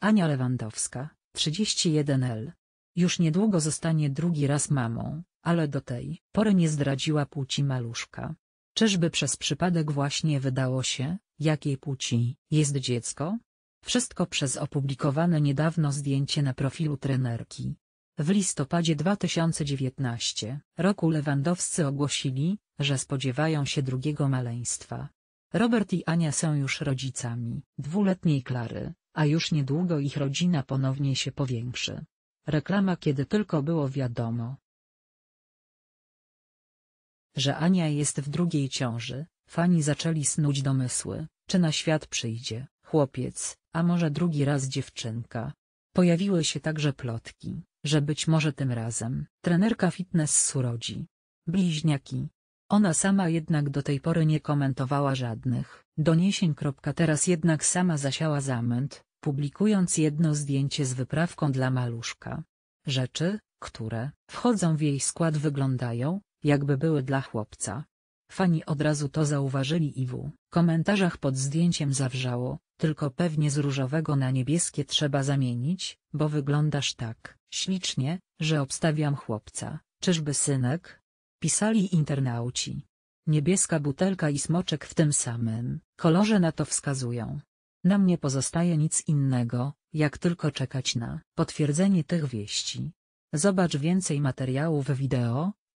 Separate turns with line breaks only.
Ania Lewandowska, 31L. Już niedługo zostanie drugi raz mamą, ale do tej pory nie zdradziła płci maluszka. Czyżby przez przypadek właśnie wydało się, jakiej płci jest dziecko? Wszystko przez opublikowane niedawno zdjęcie na profilu trenerki. W listopadzie 2019 roku Lewandowscy ogłosili, że spodziewają się drugiego maleństwa. Robert i Ania są już rodzicami dwuletniej Klary a już niedługo ich rodzina ponownie się powiększy. Reklama kiedy tylko było wiadomo, że Ania jest w drugiej ciąży, fani zaczęli snuć domysły, czy na świat przyjdzie chłopiec, a może drugi raz dziewczynka. Pojawiły się także plotki, że być może tym razem trenerka fitness urodzi bliźniaki. Ona sama jednak do tej pory nie komentowała żadnych doniesień. Teraz jednak sama zasiała zamęt, publikując jedno zdjęcie z wyprawką dla maluszka. Rzeczy, które wchodzą w jej skład wyglądają, jakby były dla chłopca. Fani od razu to zauważyli i w komentarzach pod zdjęciem zawrzało, tylko pewnie z różowego na niebieskie trzeba zamienić, bo wyglądasz tak ślicznie, że obstawiam chłopca. Czyżby synek? Pisali internauci. Niebieska butelka i smoczek w tym samym kolorze na to wskazują. Nam nie pozostaje nic innego, jak tylko czekać na potwierdzenie tych wieści. Zobacz więcej materiałów wideo,